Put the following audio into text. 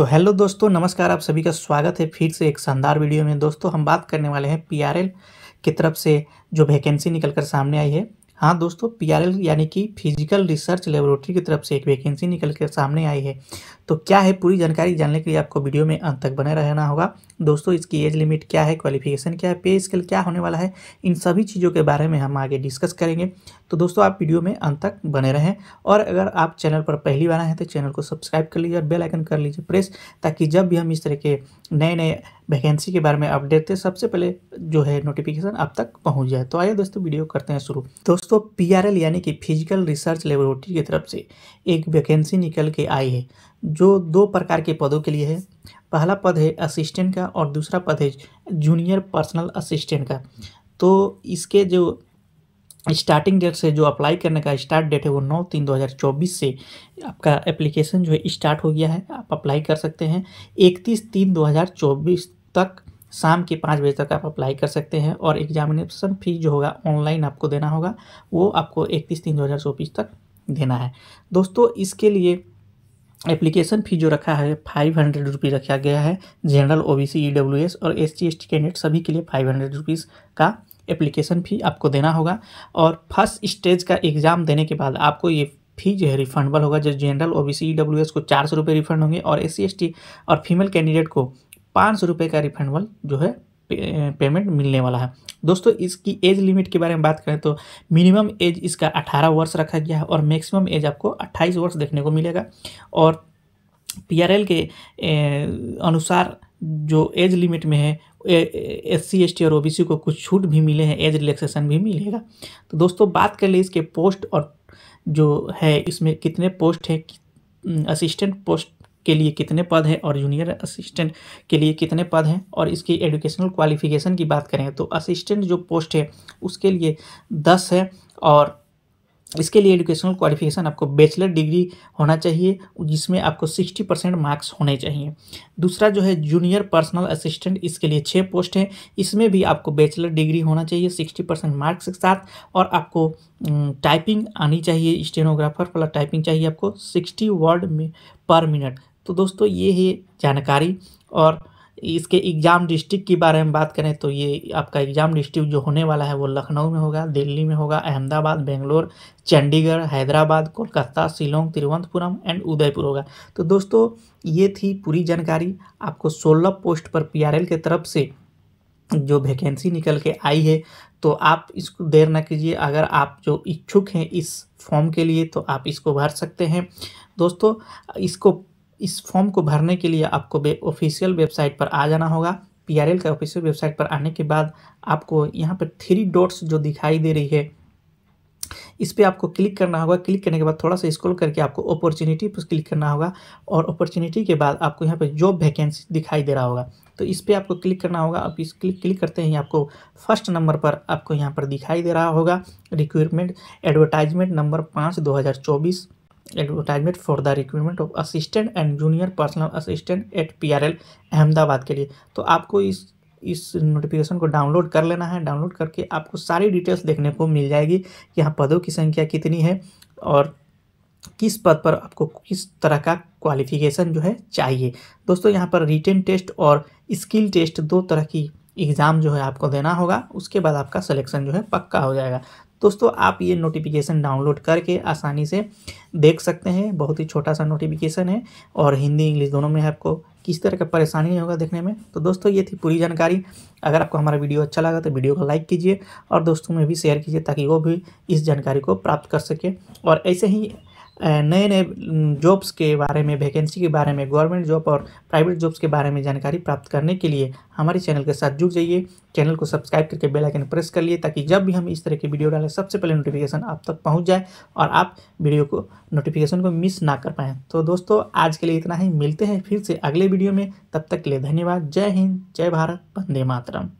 तो हेलो दोस्तों नमस्कार आप सभी का स्वागत है फिर से एक शानदार वीडियो में दोस्तों हम बात करने वाले हैं पीआरएल की तरफ से जो वैकेंसी निकल कर सामने आई है हाँ दोस्तों पीआरएल यानी कि फिजिकल रिसर्च लेबोरेटरी की तरफ से एक वैकेंसी निकल कर सामने आई है तो क्या है पूरी जानकारी जानने के लिए आपको वीडियो में अंत तक बने रहना होगा दोस्तों इसकी एज लिमिट क्या है क्वालिफिकेशन क्या है पे स्केल क्या होने वाला है इन सभी चीज़ों के बारे में हम आगे डिस्कस करेंगे तो दोस्तों आप वीडियो में अंत तक बने रहें और अगर आप चैनल पर पहली बार आए हैं तो चैनल को सब्सक्राइब कर लीजिए और बेलाइकन कर लीजिए प्रेस ताकि जब भी हम इस तरह के नए नए वैकेंसी के बारे में अपडेट थे सबसे पहले जो है नोटिफिकेशन आप तक पहुंच जाए तो आइए दोस्तों वीडियो करते हैं शुरू दोस्तों पीआरएल यानी कि फिजिकल रिसर्च लेबोरेटरी की तरफ से एक वैकेंसी निकल के आई है जो दो प्रकार के पदों के लिए है पहला पद है असिस्टेंट का और दूसरा पद है जूनियर पर्सनल असिस्टेंट का तो इसके जो स्टार्टिंग डेट से जो अप्लाई करने का स्टार्ट डेट है वो नौ तीन दो हज़ार चौबीस से आपका एप्लीकेशन जो है स्टार्ट हो गया है आप अप्लाई कर सकते हैं इकतीस तीन दो हज़ार चौबीस तक शाम के पाँच बजे तक आप अप्लाई कर सकते हैं और एग्जामिनेशन फ़ी जो होगा ऑनलाइन आपको देना होगा वो आपको इकतीस तीन दो हज़ार तक देना है दोस्तों इसके लिए एप्लीकेशन फ़ी जो रखा है फाइव हंड्रेड रुपीज़ रखा गया है general O B C E W S और S C S T candidate सभी के लिए फाइव हंड्रेड रुपीज़ का एप्लीकेशन फ़ी आपको देना होगा और फर्स्ट स्टेज का एग्ज़ाम देने के बाद आपको ये फी जो है रिफंडबल होगा जो general O B C E W S को चार सौ रुपये रिफंड होंगे और एस सी एस टी और फीमेल कैंडिडेट को पाँच सौ रुपये का रिफंडबल जो है पे, पेमेंट मिलने वाला है दोस्तों इसकी एज लिमिट के बारे में बात करें तो मिनिमम एज इसका 18 वर्ष रखा गया है और मैक्सिमम एज आपको 28 वर्ष देखने को मिलेगा और पीआरएल के ए, अनुसार जो एज लिमिट में है एस सी एस टी और ओबीसी को कुछ छूट भी मिले हैं एज रिलैक्सेशन भी मिलेगा तो दोस्तों बात कर ले इसके पोस्ट और जो है इसमें कितने पोस्ट हैं असिस्टेंट पोस्ट के लिए कितने पद हैं और जूनियर असिस्टेंट के लिए कितने पद हैं और इसकी एजुकेशनल क्वालिफिकेशन की बात करें तो असिस्टेंट जो पोस्ट है उसके लिए दस है और इसके लिए एजुकेशनल क्वालिफिकेशन आपको बैचलर डिग्री होना चाहिए जिसमें आपको सिक्सटी परसेंट मार्क्स होने चाहिए दूसरा जो है जूनियर पर्सनल असिस्टेंट इसके लिए छः पोस्ट हैं इसमें भी आपको बैचलर डिग्री होना चाहिए सिक्सटी परसेंट मार्क्स के साथ और आपको टाइपिंग आनी चाहिए स्टेनोग्राफर वाला टाइपिंग चाहिए आपको सिक्सटी वर्ड पर मिनट तो दोस्तों ये है जानकारी और इसके एग्ज़ाम डिस्ट्रिक्ट के बारे में बात करें तो ये आपका एग्ज़ाम डिस्ट्रिक्ट जो होने वाला है वो लखनऊ में होगा दिल्ली में होगा अहमदाबाद बेंगलोर चंडीगढ़ हैदराबाद कोलकाता शिलोंग तिरुवंतपुरम एंड उदयपुर होगा तो दोस्तों ये थी पूरी जानकारी आपको सोलह पोस्ट पर पीआरएल के तरफ से जो वैकेंसी निकल के आई है तो आप इसको देर ना कीजिए अगर आप जो इच्छुक हैं इस फॉर्म के लिए तो आप इसको भर सकते हैं दोस्तों इसको इस फॉर्म को भरने के लिए आपको वे ऑफिशियल वेबसाइट पर आ जाना होगा पीआरएल के ऑफिशियल वेबसाइट पर आने के बाद आपको यहाँ पर थ्री डॉट्स जो दिखाई दे रही है इस पर आपको क्लिक करना होगा क्लिक करने के बाद थोड़ा सा स्क्रॉल करके आपको अपॉर्चुनिटी पर क्लिक करना होगा और अपॉर्चुनिटी के बाद आपको यहाँ पर जॉब वैकेंसी दिखाई दे रहा होगा तो इस पर आपको क्लिक करना होगा आप इस क्लिक क्लिक करते हैं आपको फर्स्ट नंबर पर आपको यहाँ पर दिखाई दे रहा होगा रिक्वायरमेंट एडवर्टाइजमेंट नंबर पाँच दो हज़ार चौबीस advertisement for the recruitment of assistant and junior personal assistant at P R L Ahmedabad के लिए तो आपको इस इस नोटिफिकेशन को डाउनलोड कर लेना है डाउनलोड करके आपको सारी डिटेल्स देखने को मिल जाएगी यहाँ पदों की संख्या कितनी है और किस पद पर आपको किस तरह का क्वालिफिकेशन जो है चाहिए दोस्तों यहाँ पर रिटेन टेस्ट और स्किल टेस्ट दो तरह की एग्ज़ाम जो है आपको देना होगा उसके बाद आपका सिलेक्शन जो है पक्का हो जाएगा दोस्तों आप ये नोटिफिकेशन डाउनलोड करके आसानी से देख सकते हैं बहुत ही छोटा सा नोटिफिकेशन है और हिंदी इंग्लिश दोनों में आपको किस तरह का परेशानी नहीं होगा देखने में तो दोस्तों ये थी पूरी जानकारी अगर आपको हमारा वीडियो अच्छा लगा तो वीडियो को लाइक कीजिए और दोस्तों में भी शेयर कीजिए ताकि वो भी इस जानकारी को प्राप्त कर सके और ऐसे ही नए नए जॉब्स के बारे में वैकेंसी के बारे में गवर्नमेंट जॉब और प्राइवेट जॉब्स के बारे में जानकारी प्राप्त करने के लिए हमारे चैनल के साथ जुड़ जाइए चैनल को सब्सक्राइब करके बेल आइकन प्रेस कर लिए ताकि जब भी हम इस तरह की वीडियो डालें सबसे पहले नोटिफिकेशन आप तक पहुंच जाए और आप वीडियो को नोटिफिकेशन को मिस ना कर पाएँ तो दोस्तों आज के लिए इतना ही मिलते हैं फिर से अगले वीडियो में तब तक के लिए धन्यवाद जय हिंद जय भारत वंदे मातरम